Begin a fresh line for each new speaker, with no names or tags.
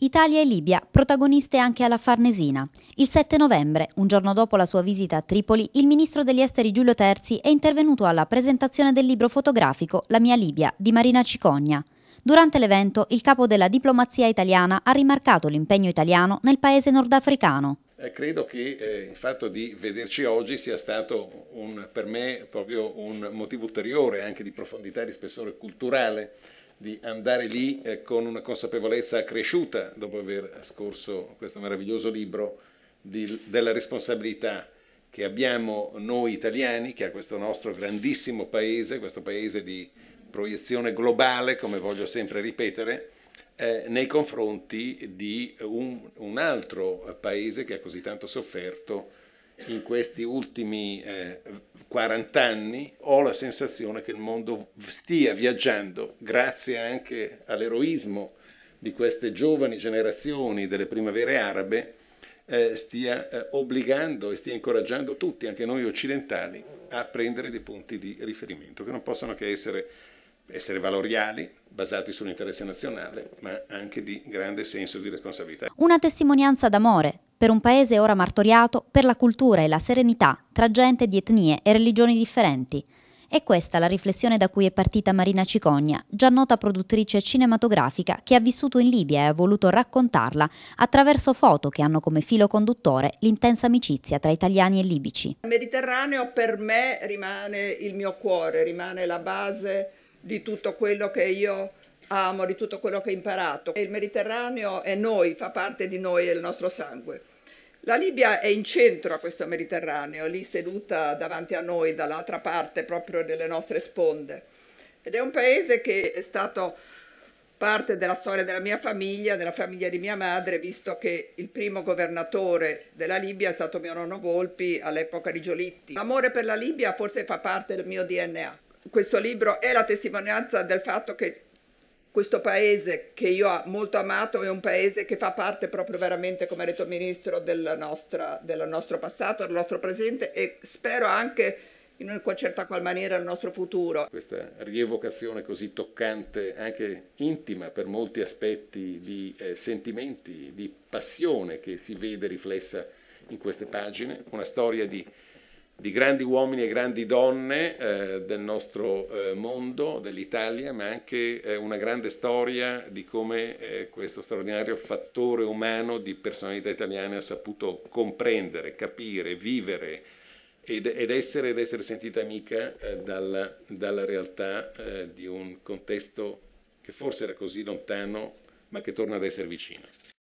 Italia e Libia, protagoniste anche alla Farnesina. Il 7 novembre, un giorno dopo la sua visita a Tripoli, il ministro degli esteri Giulio Terzi è intervenuto alla presentazione del libro fotografico La mia Libia di Marina Cicogna. Durante l'evento, il capo della diplomazia italiana ha rimarcato l'impegno italiano nel paese nordafricano.
Eh, credo che eh, il fatto di vederci oggi sia stato un, per me proprio un motivo ulteriore anche di profondità e di spessore culturale di andare lì eh, con una consapevolezza accresciuta dopo aver scorso questo meraviglioso libro di, della responsabilità che abbiamo noi italiani, che ha questo nostro grandissimo paese, questo paese di proiezione globale, come voglio sempre ripetere, eh, nei confronti di un, un altro paese che ha così tanto sofferto in questi ultimi eh, 40 anni ho la sensazione che il mondo stia viaggiando grazie anche all'eroismo di queste giovani generazioni delle primavere arabe eh, stia eh, obbligando e stia incoraggiando tutti, anche noi occidentali, a prendere dei punti di riferimento che non possono che essere, essere valoriali, basati sull'interesse nazionale, ma anche di grande senso di responsabilità. Una
testimonianza d'amore per un paese ora martoriato per la cultura e la serenità tra gente di etnie e religioni differenti. È questa la riflessione da cui è partita Marina Cicogna, già nota produttrice cinematografica che ha vissuto in Libia e ha voluto raccontarla attraverso foto che hanno come filo conduttore l'intensa amicizia tra italiani e libici.
Il Mediterraneo per me rimane il mio cuore, rimane la base di tutto quello che io amo, di tutto quello che ho imparato. Il Mediterraneo è noi, fa parte di noi, è il nostro sangue. La Libia è in centro a questo Mediterraneo, lì seduta davanti a noi, dall'altra parte proprio delle nostre sponde. Ed è un paese che è stato parte della storia della mia famiglia, della famiglia di mia madre, visto che il primo governatore della Libia è stato mio nonno Volpi all'epoca di Giolitti. L'amore per la Libia forse fa parte del mio DNA. Questo libro è la testimonianza del fatto che questo paese che io ho molto amato è un paese che fa parte proprio veramente, come ha detto il Ministro, del, nostra, del nostro passato, del nostro presente e spero anche in una certa qual maniera il nostro futuro. Questa
rievocazione così toccante, anche intima per molti aspetti di eh, sentimenti, di passione che si vede riflessa in queste pagine, una storia di di grandi uomini e grandi donne eh, del nostro eh, mondo, dell'Italia, ma anche eh, una grande storia di come eh, questo straordinario fattore umano di personalità italiana ha saputo comprendere, capire, vivere ed, ed essere, ed essere sentita amica eh, dalla, dalla, realtà eh, di un contesto che forse era così lontano, ma che torna ad essere vicino.